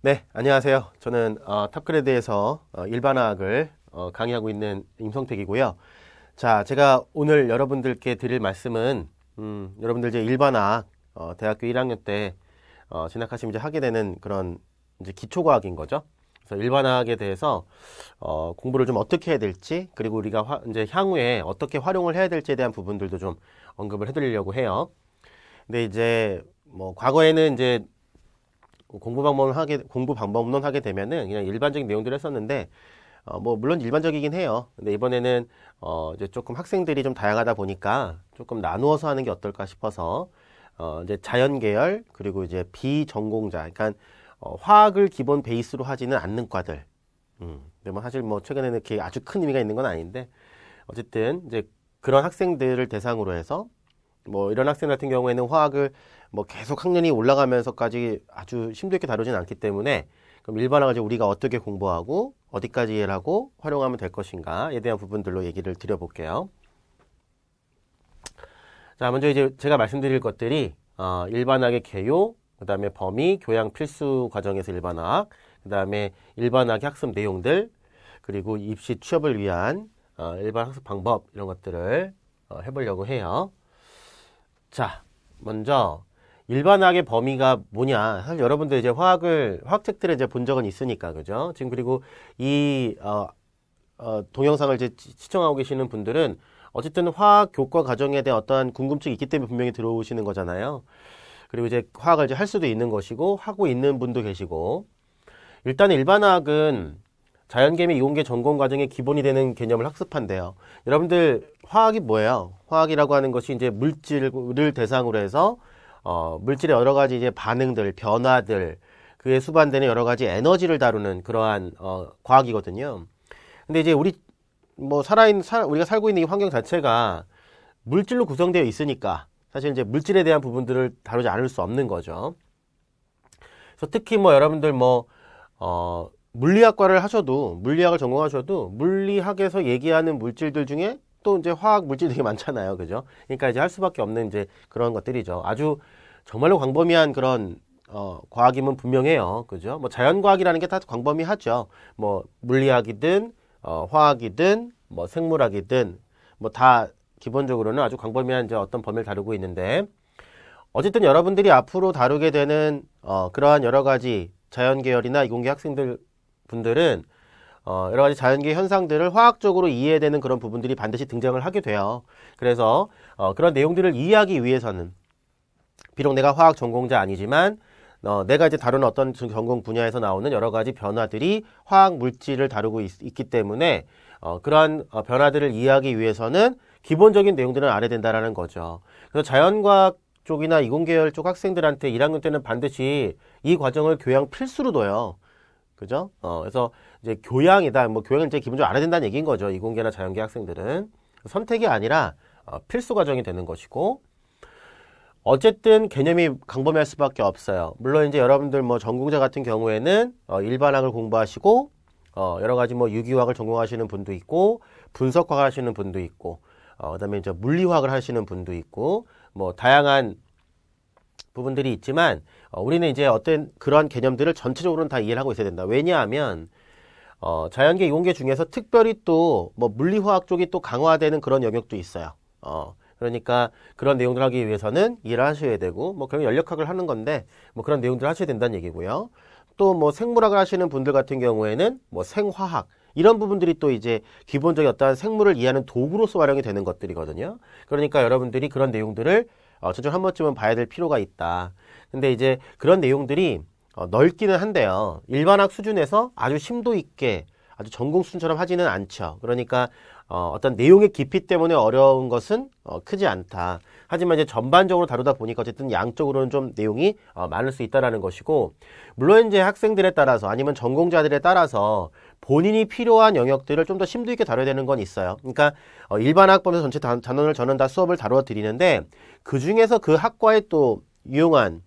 네, 안녕하세요. 저는 어, 탑그레드에서 어, 일반화학을 어, 강의하고 있는 임성택이고요. 자, 제가 오늘 여러분들께 드릴 말씀은 음, 여러분들 이제 일반화학 어, 대학교 1학년 때 어, 진학하시면 이제 하게 되는 그런 이제 기초과학인 거죠. 그래서 일반화학에 대해서 어, 공부를 좀 어떻게 해야 될지 그리고 우리가 화, 이제 향후에 어떻게 활용을 해야 될지에 대한 부분들도 좀 언급을 해드리려고 해요. 근데 이제 뭐 과거에는 이제 공부 방법론 하게 공부 방법론 하게 되면은 그냥 일반적인 내용들을 했었는데 어, 뭐 물론 일반적이긴 해요. 근데 이번에는 어, 이제 조금 학생들이 좀 다양하다 보니까 조금 나누어서 하는 게 어떨까 싶어서 어, 이제 자연 계열 그리고 이제 비전공자, 그러니까 어, 화학을 기본 베이스로 하지는 않는 과들. 음, 근데 뭐 사실 뭐 최근에는 그게 아주 큰 의미가 있는 건 아닌데 어쨌든 이제 그런 학생들을 대상으로 해서 뭐 이런 학생 같은 경우에는 화학을 뭐 계속 학년이 올라가면서까지 아주 심도 있게 다루진 않기 때문에 그럼 일반화가 우리가 어떻게 공부하고 어디까지 이해 하고 활용하면 될 것인가에 대한 부분들로 얘기를 드려볼게요. 자, 먼저 이제 제가 말씀드릴 것들이 어, 일반학의 개요, 그 다음에 범위, 교양 필수 과정에서 일반학, 그 다음에 일반학의 학습 내용들, 그리고 입시 취업을 위한 어, 일반 학습 방법 이런 것들을 어, 해보려고 해요. 자, 먼저 일반학의 범위가 뭐냐. 사실 여러분들 이제 화학을, 화학책들을 이제 본 적은 있으니까, 그죠? 지금 그리고 이, 어, 어, 동영상을 이제 시청하고 계시는 분들은 어쨌든 화학 교과 과정에 대한 어떠한 궁금증이 있기 때문에 분명히 들어오시는 거잖아요. 그리고 이제 화학을 이제 할 수도 있는 것이고, 하고 있는 분도 계시고, 일단 일반학은 자연계미 이공계 전공 과정의 기본이 되는 개념을 학습한대요. 여러분들 화학이 뭐예요? 화학이라고 하는 것이 이제 물질을 대상으로 해서 어, 물질의 여러 가지 이제 반응들, 변화들, 그에 수반되는 여러 가지 에너지를 다루는 그러한 어, 과학이거든요. 근데 이제 우리 뭐 살아있는 사, 우리가 살고 있는 이 환경 자체가 물질로 구성되어 있으니까 사실 이제 물질에 대한 부분들을 다루지 않을 수 없는 거죠. 그래서 특히 뭐 여러분들 뭐 어, 물리학과를 하셔도 물리학을 전공하셔도 물리학에서 얘기하는 물질들 중에 또 이제 화학 물질들이 많잖아요. 그죠? 그러니까 이제 할 수밖에 없는 이제 그런 것들이죠. 아주 정말로 광범위한 그런 어, 과학임은 분명해요. 그죠? 뭐 자연과학이라는 게 다 광범위하죠. 뭐 물리학이든 어, 화학이든 뭐 생물학이든 뭐 다 기본적으로는 아주 광범위한 이제 어떤 범위를 다루고 있는데 어쨌든 여러분들이 앞으로 다루게 되는 어, 그러한 여러 가지 자연계열이나 이공계 학생들 분들은 어, 여러 가지 자연계 현상들을 화학적으로 이해 되는 그런 부분들이 반드시 등장을 하게 돼요. 그래서 어, 그런 내용들을 이해하기 위해서는 비록 내가 화학 전공자 아니지만 어, 내가 이제 다른 어떤 전공 분야에서 나오는 여러 가지 변화들이 화학 물질을 다루고 있, 기 때문에 어, 그러한 어, 변화들을 이해하기 위해서는 기본적인 내용들은 알아야 된다라는 거죠. 그래서 자연과학 쪽이나 이공계열 쪽 학생들한테 1학년 때는 반드시 이 과정을 교양 필수로 둬요. 그죠? 어, 그래서 이제 교양이다. 뭐 교양은 이제 기본적으로 알아야 된다는 얘기인 거죠. 이공계나 자연계 학생들은 선택이 아니라 어, 필수 과정이 되는 것이고 어쨌든 개념이 강범할 수밖에 없어요. 물론 이제 여러분들 뭐 전공자 같은 경우에는 어, 일반학을 공부하시고 어, 여러 가지 뭐 유기화학을 전공하시는 분도 있고 분석학 하시는 분도 있고 어, 그다음에 이제 물리화학을 하시는 분도 있고 뭐 다양한 부분들이 있지만 어, 우리는 이제 어떤 그런 개념들을 전체적으로는 다 이해를 하고 있어야 된다. 왜냐하면 어, 자연계, 이공계 중에서 특별히 또 뭐 물리화학 쪽이 또 강화되는 그런 영역도 있어요. 어, 그러니까 그런 내용들 하기 위해서는 이해를 하셔야 되고 뭐 그런 연력학을 하는 건데 뭐 그런 내용들을 하셔야 된다는 얘기고요. 또 뭐 생물학을 하시는 분들 같은 경우에는 뭐 생화학 이런 부분들이 또 이제 기본적인 어떤 생물을 이해하는 도구로서 활용이 되는 것들이거든요. 그러니까 여러분들이 그런 내용들을 어, 전적으로 한 번쯤은 봐야 될 필요가 있다. 근데 이제 그런 내용들이 어, 넓기는 한데요. 일반학 수준에서 아주 심도 있게 아주 전공 수준처럼 하지는 않죠. 그러니까 어, 어떤 내용의 깊이 때문에 어려운 것은 어, 크지 않다. 하지만 이제 전반적으로 다루다 보니까 어쨌든 양적으로는 좀 내용이 어, 많을 수 있다라는 것이고 물론 이제 학생들에 따라서 아니면 전공자들에 따라서 본인이 필요한 영역들을 좀 더 심도 있게 다뤄야 되는 건 있어요. 그러니까 어, 일반 학번에서 전체 단, 단원을 저는 다 수업을 다루어 드리는데 그 중에서 그 학과에 또 유용한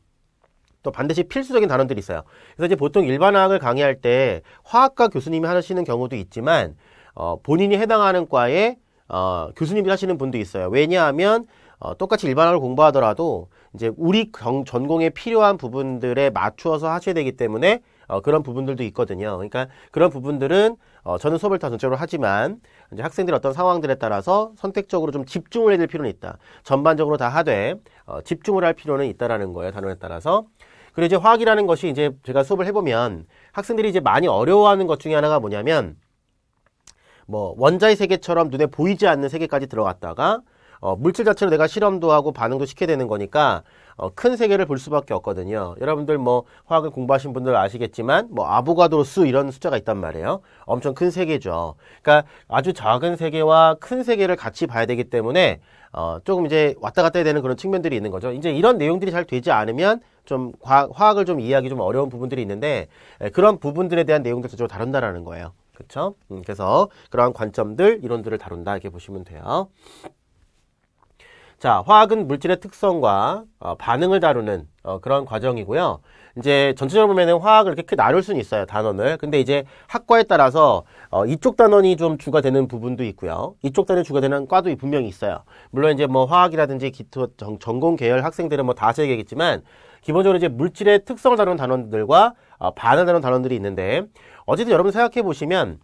또 반드시 필수적인 단원들이 있어요. 그래서 이제 보통 일반학을 강의할 때 화학과 교수님이 하시는 경우도 있지만 어, 본인이 해당하는 과에 어, 교수님이 하시는 분도 있어요. 왜냐하면 어, 똑같이 일반학을 공부하더라도 이제 우리 경, 전공에 필요한 부분들에 맞추어서 하셔야 되기 때문에 어, 그런 부분들도 있거든요. 그러니까 그런 부분들은 어, 저는 수업을 다 전적으로 하지만 이제 학생들의 어떤 상황들에 따라서 선택적으로 좀 집중을 해야 될 필요는 있다. 전반적으로 다 하되 어, 집중을 할 필요는 있다라는 거예요. 단원에 따라서. 그리고 이제 화학이라는 것이 이제 제가 수업을 해보면 학생들이 이제 많이 어려워하는 것 중에 하나가 뭐냐면 뭐 원자의 세계처럼 눈에 보이지 않는 세계까지 들어갔다가 어, 물질 자체로 내가 실험도 하고 반응도 시켜야 되는 거니까 어, 큰 세계를 볼 수밖에 없거든요. 여러분들 뭐 화학을 공부하신 분들 아시겠지만 뭐아보가도로수 이런 숫자가 있단 말이에요. 엄청 큰 세계죠. 그러니까 아주 작은 세계와 큰 세계를 같이 봐야 되기 때문에 어, 조금 이제 왔다 갔다 해야 되는 그런 측면들이 있는 거죠. 이제 이런 내용들이 잘 되지 않으면 좀 과학, 화학을 좀 이해하기 좀 어려운 부분들이 있는데 에, 예, 그런 부분들에 대한 내용들 자체 다룬다라는 거예요. 그렇죠? 음, 그래서 그러한 관점들, 이론들을 다룬다 이렇게 보시면 돼요. 자, 화학은 물질의 특성과 어, 반응을 다루는 어, 그런 과정이고요. 이제 전체적으로 보면 화학을 이렇게 나눌 수는 있어요, 단원을. 근데 이제 학과에 따라서 어, 이쪽 단원이 좀 주가 되는 부분도 있고요. 이쪽 단원이 주가 되는 과도 분명히 있어요. 물론 이제 뭐 화학이라든지 기초 전, 전공 계열 학생들은 뭐다 아셔야 되겠지만 기본적으로 이제 물질의 특성을 다루는 단원들과 어, 반응을 다루는 단원들이 있는데 어쨌든 여러분 생각해 보시면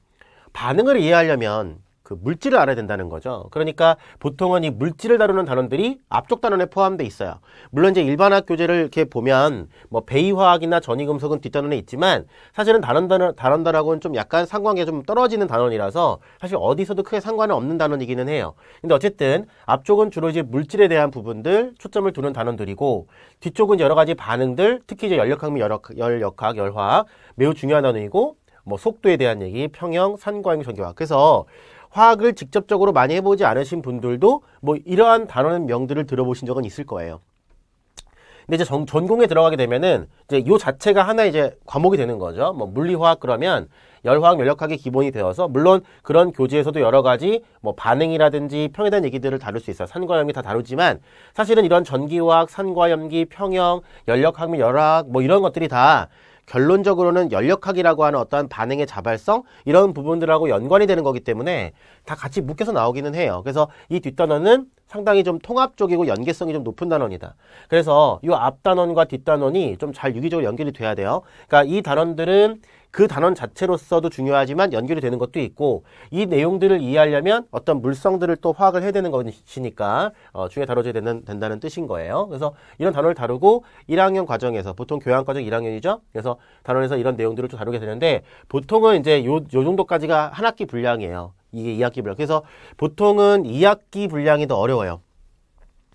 반응을 이해하려면 그 물질을 알아야 된다는 거죠. 그러니까 보통은 이 물질을 다루는 단원들이 앞쪽 단원에 포함돼 있어요. 물론 이제 일반학 교재를 이렇게 보면 뭐 배이화학이나 전이금속은 뒷단원에 있지만 사실은 다른 단원 다른 단원하고는좀 약간 상관계가 좀 떨어지는 단원이라서 사실 어디서도 크게 상관은 없는 단원이기는 해요. 근데 어쨌든 앞쪽은 주로 이제 물질에 대한 부분들 초점을 두는 단원들이고 뒤쪽은 여러 가지 반응들 특히 이제 열역학 및 열역, 열역학, 열화학 매우 중요한 단원이고 뭐 속도에 대한 얘기, 평형, 산과형 전기화. 그래서 화학을 직접적으로 많이 해보지 않으신 분들도 뭐 이러한 단어는 명들을 들어보신 적은 있을 거예요. 근데 이제 전, 공에 들어가게 되면은 이제 요 자체가 하나 이제 과목이 되는 거죠. 뭐 물리화학 그러면 열화학 열역학이 기본이 되어서 물론 그런 교재에서도 여러 가지 뭐 반응이라든지 평에 대한 얘기들을 다룰 수 있어요. 산과염기 다 다루지만 사실은 이런 전기화학, 산과염기, 평형, 열역학 열화학 뭐 이런 것들이 다 결론적으로는 연력학이라고 하는 어떠한 반응의 자발성 이런 부분들하고 연관이 되는 거기 때문에 다 같이 묶여서 나오기는 해요. 그래서 이 뒷단어는 상당히 좀 통합적이고 연계성이 좀 높은 단원이다. 그래서 이 앞 단원과 뒷 단원이 좀 잘 유기적으로 연결이 돼야 돼요. 그러니까 이 단원들은 그 단원 자체로서도 중요하지만 연결이 되는 것도 있고 이 내용들을 이해하려면 어떤 물성들을 또 파악을 해야 되는 것이니까 어, 중에 다뤄져야 되는, 된다는 뜻인 거예요. 그래서 이런 단원을 다루고 1학년 과정에서 보통 교양 과정 1학년이죠. 그래서 단원에서 이런 내용들을 좀 다루게 되는데 보통은 이제 요, 요 정도까지가 한 학기 분량이에요. 이게 2학기 분량. 그래서 보통은 2학기 분량이 더 어려워요.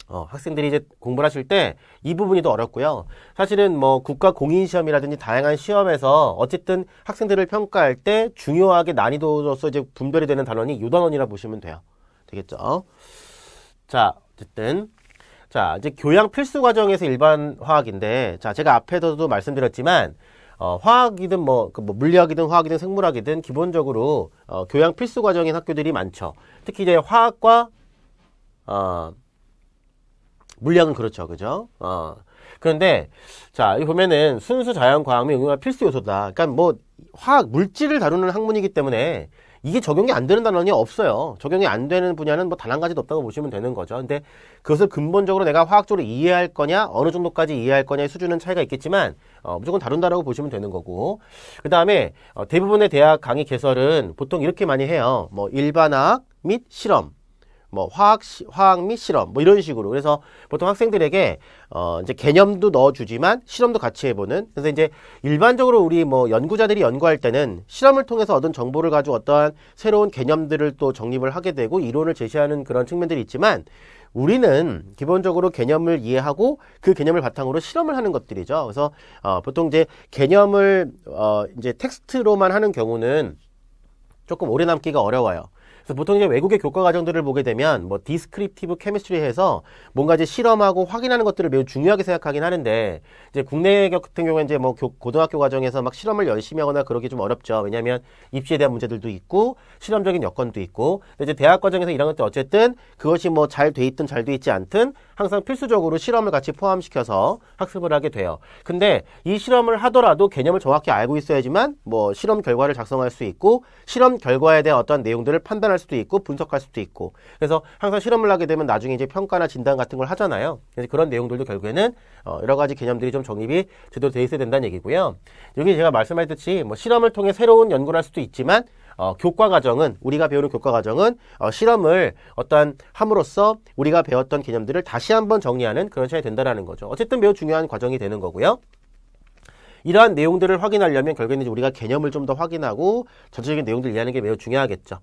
어, 학생들이 이제 공부를 하실 때 이 부분이 더 어렵고요. 사실은 뭐 국가 공인 시험이라든지 다양한 시험에서 어쨌든 학생들을 평가할 때 중요하게 난이도로서 이제 분별이 되는 단원이 요 단원이라 보시면 돼요. 되겠죠? 자, 어쨌든 자, 이제 교양 필수 과정에서 일반 화학인데 자, 제가 앞에서도 말씀드렸지만 어, 화학이든 뭐, 그뭐 물리학이든 화학이든 생물학이든 기본적으로 어, 교양 필수 과정인 학교들이 많죠. 특히 이제 화학과 어, 물리학은 그렇죠, 그죠? 어. 그런데 자 여기 보면은 순수 자연 과학 및 응용과 필수 요소다. 그러니까 뭐 화학 물질을 다루는 학문이기 때문에 이게 적용이 안 되는 단원이 없어요. 적용이 안 되는 분야는 뭐 단 한 가지도 없다고 보시면 되는 거죠. 근데 그것을 근본적으로 내가 화학적으로 이해할 거냐, 어느 정도까지 이해할 거냐의 수준은 차이가 있겠지만 어, 무조건 다룬다라고 보시면 되는 거고 그 다음에 어, 대부분의 대학 강의 개설은 보통 이렇게 많이 해요. 뭐 일반학 및 실험 뭐 화학 시, 화학 및 실험 뭐 이런 식으로 그래서 보통 학생들에게 어 이제 개념도 넣어주지만 실험도 같이 해보는 그래서 이제 일반적으로 우리 뭐 연구자들이 연구할 때는 실험을 통해서 얻은 정보를 가지고 어떠한 새로운 개념들을 또 정립을 하게 되고 이론을 제시하는 그런 측면들이 있지만 우리는 기본적으로 개념을 이해하고 그 개념을 바탕으로 실험을 하는 것들이죠. 그래서 어, 보통 이제 개념을 어, 이제 텍스트로만 하는 경우는 조금 오래 남기가 어려워요. 그래서 보통 이제 외국의 교과 과정들을 보게 되면 뭐 디스크립티브 케미스트리해서 뭔가 이제 실험하고 확인하는 것들을 매우 중요하게 생각하긴 하는데 이제 국내 같은 경우에 이제 뭐 교, 고등학교 과정에서 막 실험을 열심히 하거나 그러기 좀 어렵죠. 왜냐하면 입시에 대한 문제들도 있고 실험적인 여건도 있고 근데 이제 대학 과정에서 이런 것들 어쨌든 그것이 뭐 잘 돼 있든 잘 돼 있지 않든 항상 필수적으로 실험을 같이 포함시켜서 학습을 하게 돼요. 근데 이 실험을 하더라도 개념을 정확히 알고 있어야지만 뭐 실험 결과를 작성할 수 있고 실험 결과에 대한 어떤 내용들을 판단 판단할 수도 있고 분석할 수도 있고 그래서 항상 실험을 하게 되면 나중에 이제 평가나 진단 같은 걸 하잖아요. 그래서 그런 내용들도 결국에는 어, 여러 가지 개념들이 좀 정립이 제대로 돼 있어야 된다는 얘기고요. 여기 제가 말씀하셨듯이뭐 실험을 통해 새로운 연구를 할 수도 있지만 어, 교과 과정은 우리가 배우는 교과 과정은 어, 실험을 어떠한 함으로써 우리가 배웠던 개념들을 다시 한번 정리하는 그런 시간이 된다라는 거죠. 어쨌든 매우 중요한 과정이 되는 거고요. 이러한 내용들을 확인하려면 결국에는 우리가 개념을 좀 더 확인하고 전체적인 내용들을 이해하는 게 매우 중요하겠죠.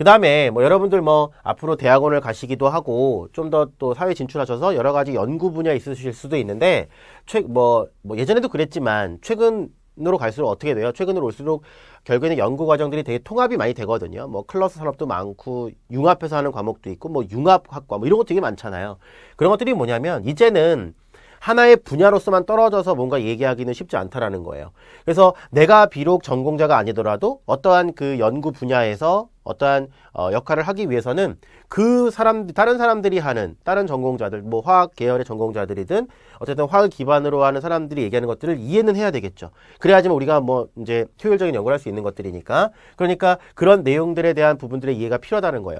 그 다음에 뭐 여러분들 뭐 앞으로 대학원을 가시기도 하고 좀 더 또 사회 진출하셔서 여러 가지 연구 분야 있으실 수도 있는데 최뭐 뭐 예전에도 그랬지만 최근 으로 갈수록 어떻게 돼요? 최근으로 올수록 결국에는 연구 과정들이 되게 통합이 많이 되거든요. 뭐 클러스 산업도 많고 융합해서 하는 과목도 있고 뭐 융합학과 뭐 이런 것 되게 많잖아요. 그런 것들이 뭐냐면 이제는 하나의 분야로서만 떨어져서 뭔가 얘기하기는 쉽지 않다라는 거예요. 그래서 내가 비록 전공자가 아니더라도 어떠한 그 연구 분야에서 어떠한 어, 역할을 하기 위해서는 그 사람 다른 사람들이 하는 다른 전공자들 뭐 화학 계열의 전공자들이든 어쨌든 화학 기반으로 하는 사람들이 얘기하는 것들을 이해는 해야 되겠죠. 그래야지만 우리가 뭐 이제 효율적인 연구를 할 수 있는 것들이니까 그러니까 그런 내용들에 대한 부분들의 이해가 필요하다는 거예요.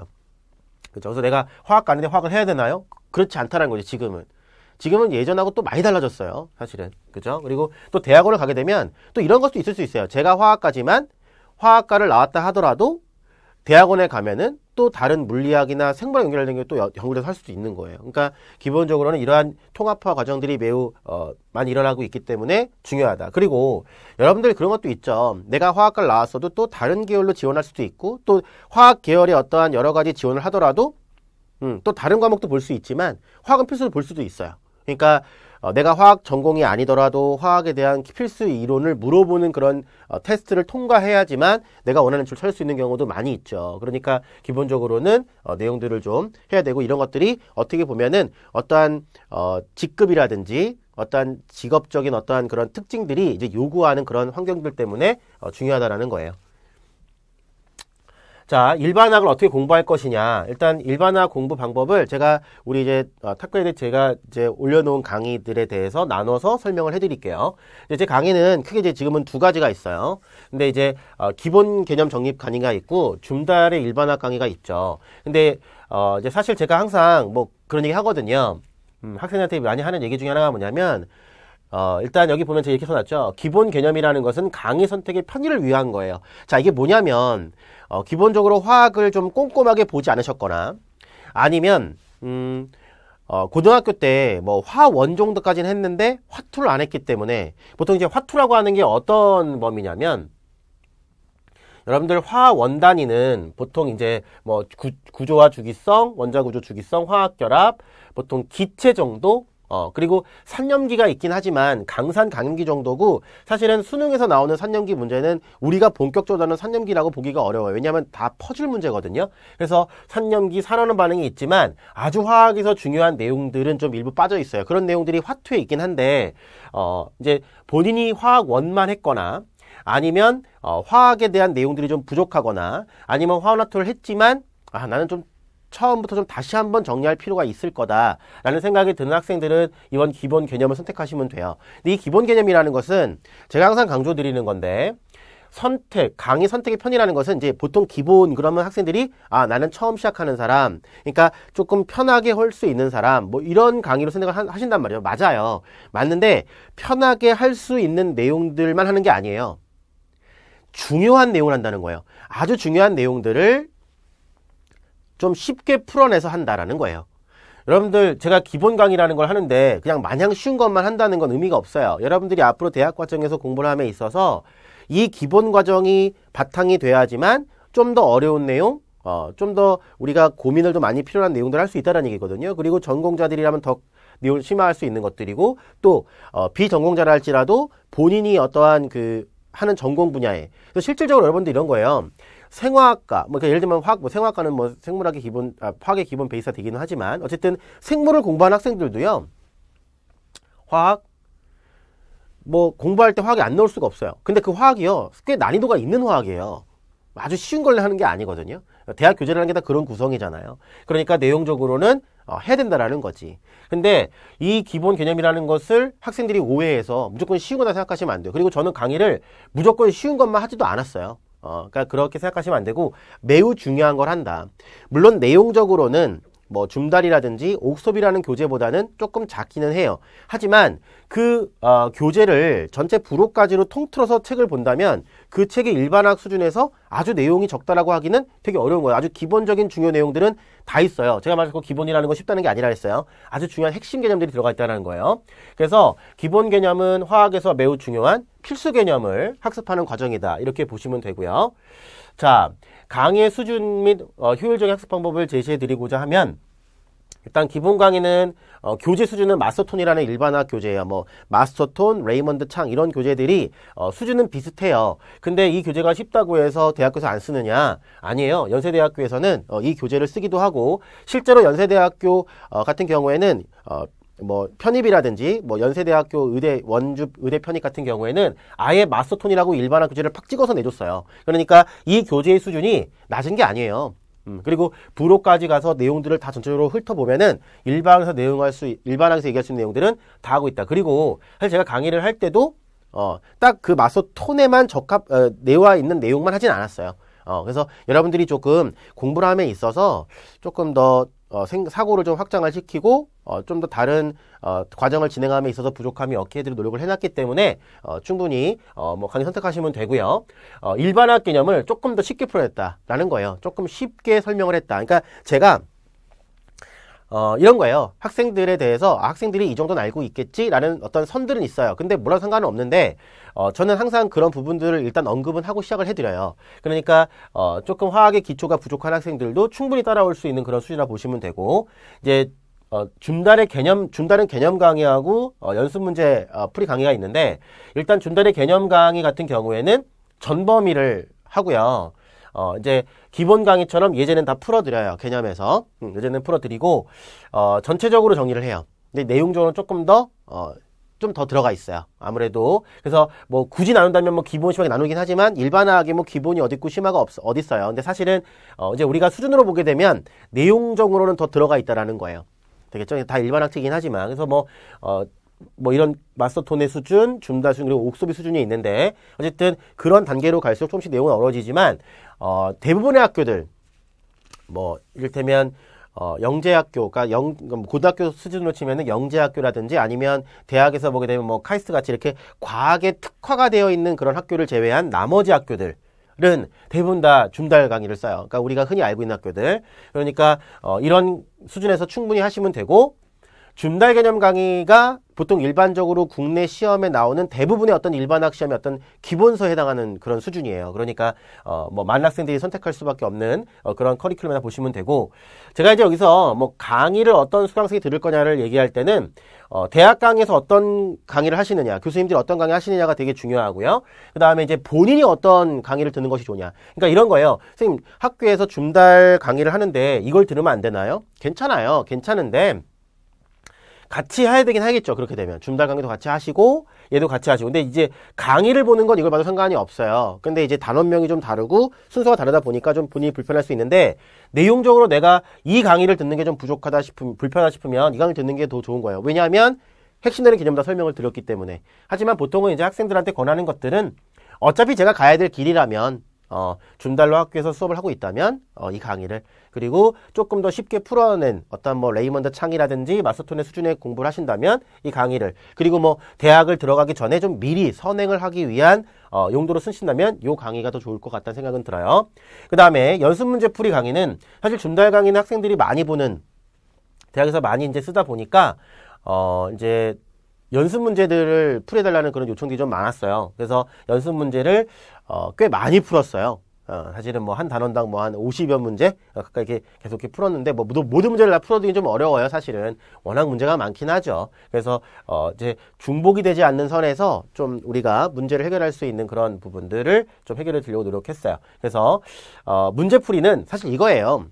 그렇죠? 그래서 내가 화학 가는데 화학을 해야 되나요? 그렇지 않다는 거죠 지금은. 지금은 예전하고 또 많이 달라졌어요. 사실은. 그죠? 그리고 또 대학원을 가게 되면 또 이런 것도 있을 수 있어요. 제가 화학과지만 화학과를 나왔다 하더라도 대학원에 가면은 또 다른 물리학이나 생물학 연결된 게 또 연구돼서 할 수도 있는 거예요. 그러니까 기본적으로는 이러한 통합화 과정들이 매우 어, 많이 일어나고 있기 때문에 중요하다. 그리고 여러분들 그런 것도 있죠. 내가 화학과를 나왔어도 또 다른 계열로 지원할 수도 있고 또 화학 계열의 어떠한 여러 가지 지원을 하더라도 음, 또 다른 과목도 볼 수 있지만 화학은 필수로 볼 수도 있어요. 그러니까 어, 내가 화학 전공이 아니더라도 화학에 대한 필수 이론을 물어보는 그런 어, 테스트를 통과해야지만 내가 원하는 줄 찾을 수 있는 경우도 많이 있죠. 그러니까 기본적으로는 어, 내용들을 좀 해야 되고 이런 것들이 어떻게 보면은 어떠한 어, 직급이라든지 어떠한 직업적인 어떠한 그런 특징들이 이제 요구하는 그런 환경들 때문에 어, 중요하다라는 거예요. 자, 일반학을 어떻게 공부할 것이냐. 일단 일반학 공부 방법을 제가 우리 이제 어, 탁구에 제가 이제 올려놓은 강의들에 대해서 나눠서 설명을 해드릴게요. 이제 제 강의는 크게 이제 지금은 두 가지가 있어요. 근데 이제 어, 기본 개념 정립 강의가 있고 줌달의 일반학 강의가 있죠. 근데 어, 이제 사실 제가 항상 뭐 그런 얘기 하거든요. 음, 학생한테 많이 하는 얘기 중에 하나가 뭐냐면 어, 일단 여기 보면 제가 이렇게 써놨죠. 기본 개념이라는 것은 강의 선택의 편의를 위한 거예요. 자, 이게 뭐냐면, 어, 기본적으로 화학을 좀 꼼꼼하게 보지 않으셨거나, 아니면, 음, 어, 고등학교 때 뭐 화원 정도까지는 했는데 화투를 안 했기 때문에, 보통 이제 화투라고 하는 게 어떤 범위냐면, 여러분들 화원 단위는 보통 이제 뭐 구, 구조와 주기성, 원자 구조 주기성, 화학 결합, 보통 기체 정도, 어, 그리고 산염기가 있긴 하지만 강산 강염기 정도고 사실은 수능에서 나오는 산염기 문제는 우리가 본격적으로 하는 산염기라고 보기가 어려워요. 왜냐하면 다퍼질 문제거든요. 그래서 산염기, 산화는 반응이 있지만 아주 화학에서 중요한 내용들은 좀 일부 빠져 있어요. 그런 내용들이 화투에 있긴 한데 어, 이제 본인이 화학 원만 했거나 아니면 어, 화학에 대한 내용들이 좀 부족하거나 아니면 화학화투를 했지만 아, 나는 좀 처음부터 좀 다시 한번 정리할 필요가 있을 거다라는 생각이 드는 학생들은 이번 기본 개념을 선택하시면 돼요. 근데 이 기본 개념이라는 것은 제가 항상 강조드리는 건데 선택, 강의 선택의 편이라는 것은 이제 보통 기본 그러면 학생들이 아 나는 처음 시작하는 사람, 그러니까 조금 편하게 할 수 있는 사람 뭐 이런 강의로 선택을 하신단 말이에요. 맞아요. 맞는데 편하게 할 수 있는 내용들만 하는 게 아니에요. 중요한 내용을 한다는 거예요. 아주 중요한 내용들을 좀 쉽게 풀어내서 한다라는 거예요. 여러분들 제가 기본 강의라는 걸 하는데 그냥 마냥 쉬운 것만 한다는 건 의미가 없어요. 여러분들이 앞으로 대학 과정에서 공부를 함에 있어서 이 기본 과정이 바탕이 돼야지만 좀 더 어려운 내용, 어, 좀 더 우리가 고민을 좀 많이 필요한 내용들 을할 수 있다는 얘기거든요. 그리고 전공자들이라면 더 내용을 심화할 수 있는 것들이고 또 어, 비전공자라 할지라도 본인이 어떠한 그 하는 전공 분야에 실질적으로 여러분들 이런 거예요. 생화학과 뭐 예를 들면 화학 뭐 생화학과는 뭐 생물학의 기본 아, 화학의 기본 베이스가 되기는 하지만 어쨌든 생물을 공부하는 학생들도요 화학 뭐 공부할 때 화학이 안 나올 수가 없어요 근데 그 화학이요 꽤 난이도가 있는 화학이에요 아주 쉬운 걸로 하는 게 아니거든요 대학 교재라는 게 다 그런 구성이잖아요 그러니까 내용적으로는 어, 해야 된다라는 거지. 근데 이 기본 개념이라는 것을 학생들이 오해해서 무조건 쉬운 거다 생각하시면 안 돼요. 그리고 저는 강의를 무조건 쉬운 것만 하지도 않았어요. 어, 그러니까 그렇게 생각하시면 안 되고 매우 중요한 걸 한다. 물론 내용적으로는 뭐 줌달이라든지 옥솝이라는 교재보다는 조금 작기는 해요. 하지만 그 어, 교재를 전체 부록까지로 통틀어서 책을 본다면 그 책의 일반학 수준에서 아주 내용이 적다라고 하기는 되게 어려운 거예요. 아주 기본적인 중요 내용들은 다 있어요. 제가 말했고 그 기본이라는 거 쉽다는 게 아니라 했어요. 아주 중요한 핵심 개념들이 들어가 있다는 거예요. 그래서 기본 개념은 화학에서 매우 중요한 필수 개념을 학습하는 과정이다. 이렇게 보시면 되고요. 자, 강의 수준 및 어, 효율적인 학습 방법을 제시해 드리고자 하면 일단 기본 강의는 어, 교재 수준은 마스터톤이라는 일반화 교재예요. 뭐 마스터톤, 레이먼드 창 이런 교재들이 어, 수준은 비슷해요. 근데 이 교재가 쉽다고 해서 대학교에서 안 쓰느냐? 아니에요. 연세대학교에서는 어, 이 교재를 쓰기도 하고 실제로 연세대학교 어, 같은 경우에는 어, 뭐 편입이라든지 뭐 연세대학교 의대 원주 의대 편입 같은 경우에는 아예 마스터톤이라고 일반학 교재를 팍 찍어서 내줬어요. 그러니까 이 교재의 수준이 낮은 게 아니에요. 음, 그리고 부로까지 가서 내용들을 다 전체적으로 훑어보면은 일반에서 내용할 수 일반에서 학 얘기할 수 있는 내용들은 다 하고 있다. 그리고 사실 제가 강의를 할 때도 어, 딱 그 마스터톤에만 적합 어, 내와 있는 내용만 하진 않았어요. 어, 그래서 여러분들이 조금 공부함에 있어서 조금 더 어, 생, 사고를 좀 확장을 시키고 어, 좀 더 다른 어, 과정을 진행함에 있어서 부족함이 없게 해드릴 노력을 해놨기 때문에 어, 충분히 어, 뭐 강의 선택하시면 되고요. 어, 일반화 개념을 조금 더 쉽게 풀어냈다라는 거예요. 조금 쉽게 설명을 했다. 그러니까 제가 어, 이런 거예요. 학생들에 대해서 아, 학생들이 이 정도는 알고 있겠지라는 어떤 선들은 있어요. 근데 물론 상관은 없는데 어, 저는 항상 그런 부분들을 일단 언급은 하고 시작을 해드려요. 그러니까 어, 조금 화학의 기초가 부족한 학생들도 충분히 따라올 수 있는 그런 수준이라 보시면 되고 이제 어, 준달의 개념, 준달은 개념 강의하고 어, 연습 문제 어, 풀이 강의가 있는데 일단 준달의 개념 강의 같은 경우에는 전범위를 하고요. 어, 이제 기본 강의처럼 예제는 다 풀어드려요. 개념에서. 음, 예제는 풀어드리고, 어, 전체적으로 정리를 해요. 근데 내용적으로 조금 더, 어, 좀 더 들어가 있어요. 아무래도. 그래서 뭐 굳이 나눈다면 뭐 기본 심하게 나누긴 하지만 일반화하게 뭐 기본이 어딨고 심화가 없, 어딨어요. 근데 사실은, 어, 이제 우리가 수준으로 보게 되면 내용적으로는 더 들어가 있다라는 거예요. 되겠죠? 다 일반학체이긴 하지만. 그래서 뭐, 어, 뭐 이런 마스터톤의 수준, 줌다수 그리고 옥소비 수준이 있는데 어쨌든 그런 단계로 갈수록 조금씩 내용은 어려지지만 어, 대부분의 학교들 뭐 이를테면 어, 영재학교가 영, 고등학교 수준으로 치면은 영재학교라든지 아니면 대학에서 보게 되면 뭐 카이스트 같이 이렇게 과학에 특화가 되어 있는 그런 학교를 제외한 나머지 학교들 은 대부분 다 줌달 강의를 써요. 그러니까 우리가 흔히 알고 있는 학교들. 그러니까 어, 이런 수준에서 충분히 하시면 되고 줌달 개념 강의가 보통 일반적으로 국내 시험에 나오는 대부분의 어떤 일반학 시험의 어떤 기본서에 해당하는 그런 수준이에요. 그러니까 어, 뭐 많은 학생들이 선택할 수밖에 없는 어, 그런 커리큘럼이나 보시면 되고 제가 이제 여기서 뭐 강의를 어떤 수강생이 들을 거냐를 얘기할 때는 어, 대학 강의에서 어떤 강의를 하시느냐, 교수님들이 어떤 강의 하시느냐가 되게 중요하고요. 그 다음에 이제 본인이 어떤 강의를 듣는 것이 좋냐. 그러니까 이런 거예요. 선생님, 학교에서 줌달 강의를 하는데 이걸 들으면 안 되나요? 괜찮아요. 괜찮은데 같이 해야 되긴 하겠죠. 그렇게 되면. 줌달 강의도 같이 하시고, 얘도 같이 하시고. 근데 이제 강의를 보는 건 이걸 봐도 상관이 없어요. 근데 이제 단원명이 좀 다르고, 순서가 다르다 보니까 좀 본인이 불편할 수 있는데, 내용적으로 내가 이 강의를 듣는 게 좀 부족하다 싶으면, 불편하다 싶으면, 이 강의를 듣는 게 더 좋은 거예요. 왜냐하면, 핵심적인 개념 다 설명을 드렸기 때문에. 하지만 보통은 이제 학생들한테 권하는 것들은, 어차피 제가 가야 될 길이라면, 어, 줌달로 학교에서 수업을 하고 있다면, 어, 이 강의를 그리고 조금 더 쉽게 풀어낸 어떤 뭐 레이먼드 창이라든지 마스톤의 수준의 공부를 하신다면 이 강의를 그리고 뭐 대학을 들어가기 전에 좀 미리 선행을 하기 위한 어, 용도로 쓰신다면 이 강의가 더 좋을 것 같다는 생각은 들어요. 그 다음에 연습 문제 풀이 강의는 사실 준달 강의는 학생들이 많이 보는 대학에서 많이 이제 쓰다 보니까 어 이제 연습 문제들을 풀어달라는 그런 요청들이 좀 많았어요. 그래서 연습 문제를 어, 꽤 많이 풀었어요. 어, 사실은 뭐 한 단원당 뭐한 50여 문제 어, 가까이 이렇게 계속 이렇게 풀었는데 뭐 모든 문제를 다 풀어두긴 좀 어려워요 사실은 워낙 문제가 많긴 하죠. 그래서 어 이제 중복이 되지 않는 선에서 좀 우리가 문제를 해결할 수 있는 그런 부분들을 좀 해결해 드리려고 노력했어요. 그래서 어 문제풀이는 사실 이거예요.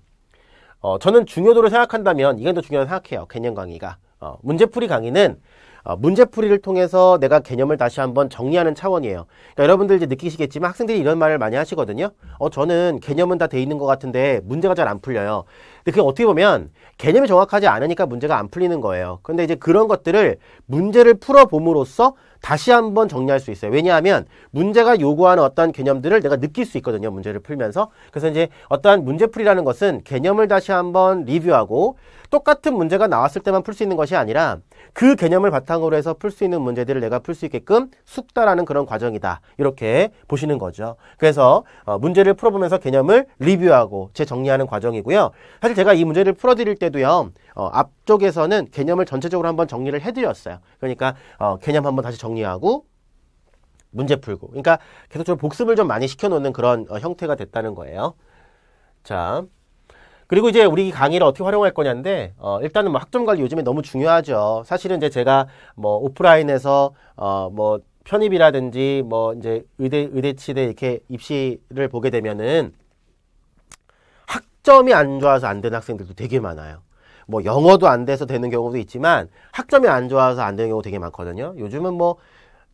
어 저는 중요도를 생각한다면 이게 더 중요하다고 생각해요. 개념 강의가. 어 문제풀이 강의는 어, 문제풀이를 통해서 내가 개념을 다시 한번 정리하는 차원이에요. 그러니까 여러분들 이제 느끼시겠지만 학생들이 이런 말을 많이 하시거든요. 어, 저는 개념은 다 돼 있는 것 같은데 문제가 잘 안 풀려요. 근데 그게 어떻게 보면 개념이 정확하지 않으니까 문제가 안 풀리는 거예요. 그런데 이제 그런 것들을 문제를 풀어봄으로써 다시 한번 정리할 수 있어요. 왜냐하면 문제가 요구하는 어떤 개념들을 내가 느낄 수 있거든요. 문제를 풀면서. 그래서 이제 어떠한 문제풀이라는 것은 개념을 다시 한번 리뷰하고 똑같은 문제가 나왔을 때만 풀 수 있는 것이 아니라 그 개념을 바탕으로 해서 풀 수 있는 문제들을 내가 풀 수 있게끔 숙달하는 그런 과정이다. 이렇게 보시는 거죠. 그래서 어, 문제를 풀어보면서 개념을 리뷰하고 재정리하는 과정이고요. 사실 제가 이 문제를 풀어드릴 때도요. 어, 앞 쪽에서는 개념을 전체적으로 한번 정리를 해드렸어요. 그러니까 어, 개념 한번 다시 정리하고 문제 풀고. 그러니까 계속적으로 복습을 좀 많이 시켜놓는 그런 어, 형태가 됐다는 거예요. 자. 그리고 이제 우리 강의를 어떻게 활용할 거냐인데 어, 일단은 뭐 학점 관리 요즘에 너무 중요하죠. 사실은 이제 제가 뭐 오프라인에서 어, 뭐 편입이라든지 뭐 이제 의대 의대치대 이렇게 입시를 보게 되면은 학점이 안 좋아서 안 되는 학생들도 되게 많아요. 뭐 영어도 안 돼서 되는 경우도 있지만 학점이 안 좋아서 안 되는 경우 되게 많거든요. 요즘은 뭐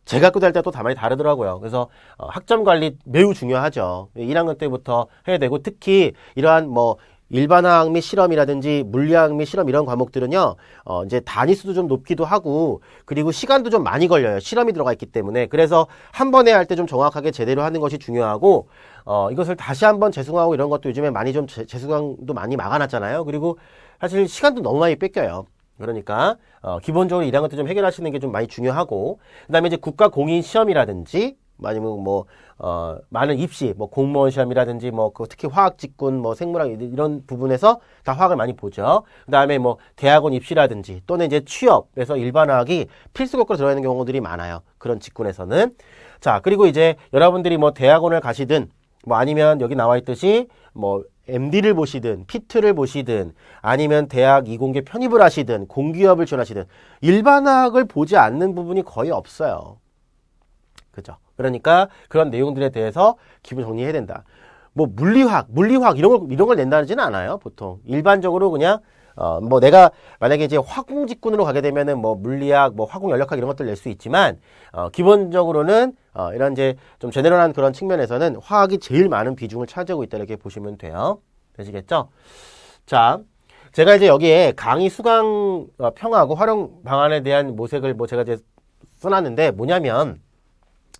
제가 그고다 때또 다만이 다르더라고요. 그래서 어, 학점 관리 매우 중요하죠. 1학년 예, 때부터 해야 되고 특히 이러한 뭐 일반학 및 실험이라든지 물리학 및 실험 이런 과목들은요, 어, 이제 단위 수도 좀 높기도 하고, 그리고 시간도 좀 많이 걸려요. 실험이 들어가 있기 때문에. 그래서 한 번에 할 때 좀 정확하게 제대로 하는 것이 중요하고, 어, 이것을 다시 한번 재수강하고 이런 것도 요즘에 많이 좀 재수강도 많이 막아놨잖아요. 그리고 사실 시간도 너무 많이 뺏겨요. 그러니까 어, 기본적으로 이런 것들 좀 해결하시는 게 좀 많이 중요하고 그다음에 이제 국가 공인 시험이라든지 아니면 뭐 어, 많은 입시, 뭐 공무원 시험이라든지 뭐 그 특히 화학 직군, 뭐 생물학 이런 부분에서 다 화학을 많이 보죠. 그다음에 뭐 대학원 입시라든지 또는 이제 취업에서 일반 화학이 필수 교과로 들어가 는 경우들이 많아요. 그런 직군에서는 자 그리고 이제 여러분들이 뭐 대학원을 가시든 뭐 아니면 여기 나와 있듯이 뭐 MD를 보시든 피트를 보시든 아니면 대학 이공계 편입을 하시든 공기업을 지원하시든 일반학을 보지 않는 부분이 거의 없어요. 그죠? 그러니까 그런 내용들에 대해서 기본 정리해야 된다. 뭐 물리학, 물리학 이런 걸 이런 걸 낸다지는 않아요. 보통 일반적으로 그냥 어 뭐 내가 만약에 이제 화공 직군으로 가게 되면은 뭐 물리학, 뭐 화공 연력학 이런 것들 낼 수 있지만 어 기본적으로는 어, 이런 이제 좀 제네럴한 그런 측면에서는 화학이 제일 많은 비중을 차지하고 있다 이렇게 보시면 돼요. 되시겠죠? 자, 제가 이제 여기에 강의 수강 어, 평하고 활용 방안에 대한 모색을 뭐 제가 이제 써놨는데 뭐냐면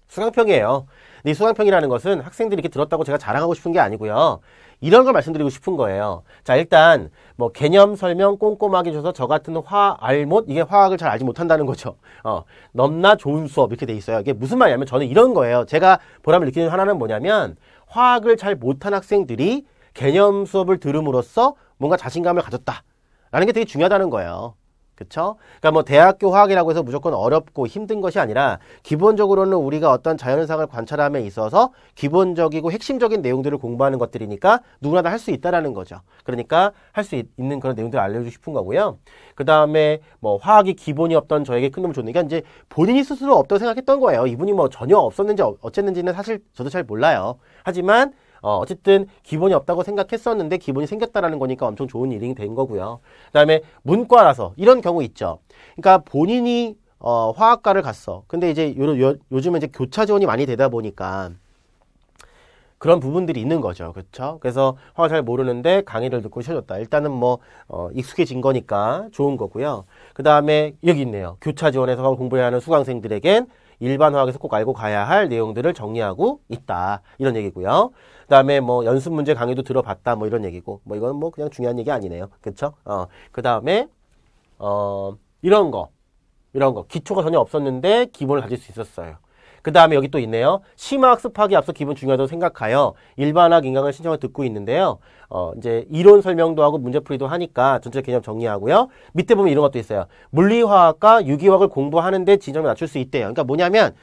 수강평이에요. 근데 네 이 수강평이라는 것은 학생들이 이렇게 들었다고 제가 자랑하고 싶은 게 아니고요. 이런 걸 말씀드리고 싶은 거예요. 자, 일단 뭐 개념 설명 꼼꼼하게 줘서 저 같은 화, 알못 이게 화학을 잘 알지 못한다는 거죠. 어, 넘나 좋은 수업 이렇게 돼 있어요. 이게 무슨 말이냐면 저는 이런 거예요. 제가 보람을 느끼는 하나는 뭐냐면 화학을 잘 못한 학생들이 개념 수업을 들음으로써 뭔가 자신감을 가졌다. 라는 게 되게 중요하다는 거예요. 그쵸? 그러니까 뭐 대학교 화학이라고 해서 무조건 어렵고 힘든 것이 아니라 기본적으로는 우리가 어떤 자연상을 관찰함에 있어서 기본적이고 핵심적인 내용들을 공부하는 것들이니까 누구나 다 할 수 있다라는 거죠. 그러니까 할 수 있는 그런 내용들을 알려주고 싶은 거고요. 그 다음에 뭐 화학이 기본이 없던 저에게 큰 놈을 줬는 게 이제 본인이 스스로 없다고 생각했던 거예요. 이분이 뭐 전혀 없었는지 어쨌는지는 사실 저도 잘 몰라요. 하지만 어, 어쨌든 기본이 없다고 생각했었는데 기본이 생겼다라는 거니까 엄청 좋은 일이 된 거고요. 그다음에 문과라서 이런 경우 있죠. 그러니까 본인이 어, 화학과를 갔어. 근데 이제 요, 요, 요즘에 이제 교차 지원이 많이 되다 보니까 그런 부분들이 있는 거죠. 그렇죠? 그래서 화학 잘 모르는데 강의를 듣고 쉬어졌다. 일단은 뭐 어, 익숙해진 거니까 좋은 거고요. 그 다음에 여기 있네요. 교차 지원에서 공부해야 하는 수강생들에겐 일반 화학에서 꼭 알고 가야 할 내용들을 정리하고 있다. 이런 얘기고요. 그다음에 뭐 연습 문제 강의도 들어봤다 뭐 이런 얘기고 뭐 이건 뭐 그냥 중요한 얘기 아니네요. 그렇죠? 어. 그다음에 어 이런 거. 이런 거. 기초가 전혀 없었는데 기본을 가질 수 있었어요. 그 다음에 여기 또 있네요. 심화학습하기 앞서 기본 중요하다고 생각하여 일반학 인강을 신청을 듣고 있는데요. 어, 이제 이론 설명도 하고 문제풀이도 하니까 전체 개념 정리하고요. 밑에 보면 이런 것도 있어요. 물리화학과 유기화학을 공부하는데 지점을 낮출 수 있대요. 그러니까 뭐냐면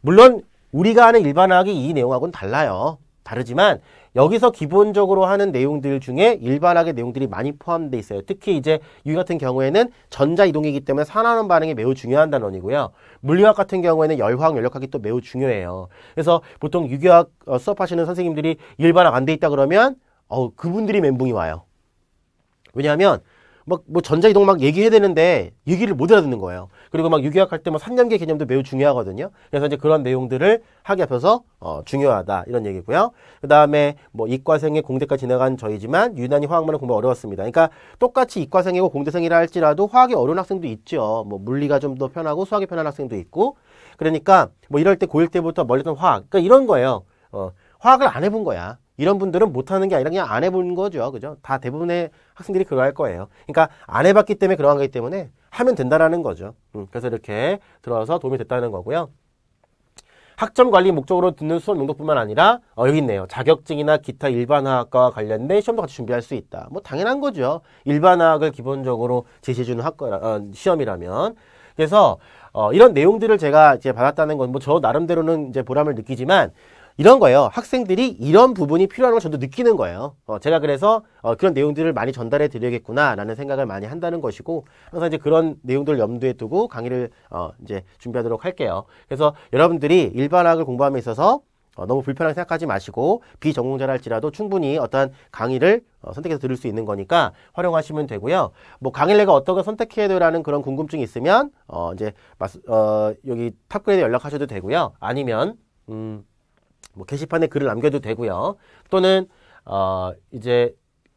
물론 우리가 아는 일반학이 이 내용하고는 달라요. 다르지만 여기서 기본적으로 하는 내용들 중에 일반하게 내용들이 많이 포함되어 있어요. 특히 이제 유기 같은 경우에는 전자 이동이기 때문에 산화론 반응이 매우 중요한 단원이고요. 물리학 같은 경우에는 열화학 연력학이 또 매우 중요해요. 그래서 보통 유기학 어, 수업하시는 선생님들이 일반학 안 돼 있다 그러면 어 그분들이 멘붕이 와요. 왜냐하면 막뭐 전자 이동 막 얘기해야 되는데 얘기를 못 알아듣는 거예요. 그리고 막 유기학 할때뭐 3단계 개념도 매우 중요하거든요. 그래서 이제 그런 내용들을 하기 앞서서 어, 중요하다 이런 얘기고요. 그 다음에 뭐 이과생의 공대까지 지나간 저희지만 유난히 화학만은 공부 어려웠습니다. 그러니까 똑같이 이과생이고 공대생이라 할지라도 화학이 어려운 학생도 있죠. 뭐 물리가 좀 더 편하고 수학이 편한 학생도 있고 그러니까 뭐 이럴 때 고1 때부터 멀리던 화학 그러니까 이런 거예요. 어, 화학을 안 해본 거야. 이런 분들은 못하는 게 아니라 그냥 안 해본 거죠. 그죠? 다 대부분의 학생들이 그거 할 거예요. 그러니까 안 해봤기 때문에 그러한 거기 때문에 하면 된다라는 거죠. 음, 그래서 이렇게 들어와서 도움이 됐다는 거고요. 학점 관리 목적으로 듣는 수업 용도뿐만 아니라 어, 여기 있네요. 자격증이나 기타 일반화학과 관련된 시험도 같이 준비할 수 있다. 뭐 당연한 거죠. 일반화학을 기본적으로 제시해주는 학과 어, 시험이라면 그래서 어, 이런 내용들을 제가 이제 받았다는 건 뭐 저 나름대로는 이제 보람을 느끼지만 이런 거예요. 학생들이 이런 부분이 필요한 걸 저도 느끼는 거예요. 어, 제가 그래서 어, 그런 내용들을 많이 전달해 드려야겠구나라는 생각을 많이 한다는 것이고 항상 이제 그런 내용들을 염두에 두고 강의를 어, 이제 준비하도록 할게요. 그래서 여러분들이 일반학을 공부함에 있어서 어, 너무 불편하게 생각하지 마시고 비전공자랄지라도 충분히 어떠한 강의를 어, 선택해서 들을 수 있는 거니까 활용하시면 되고요. 뭐 강의를 내가 어떻게 선택해야 되라는 그런 궁금증이 있으면 어, 이제 마스, 어, 여기 탑글에 연락하셔도 되고요. 아니면 음. 뭐 게시판에 글을 남겨도 되고요. 또는 어 이제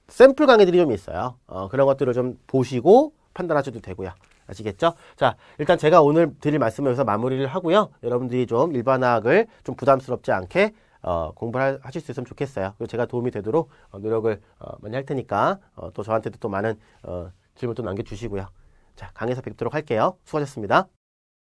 샘플 강의들이 좀 있어요. 어 그런 것들을 좀 보시고 판단하셔도 되고요. 아시겠죠? 자, 일단 제가 오늘 드릴 말씀을 여기서 마무리를 하고요. 여러분들이 좀일반학을좀 부담스럽지 않게 어, 공부를 하실 수 있으면 좋겠어요. 그리고 제가 도움이 되도록 어, 노력을 어, 많이 할 테니까 어, 또 저한테도 또 많은 어, 질문 또 남겨주시고요. 자, 강의에서 뵙도록 할게요. 수고하셨습니다.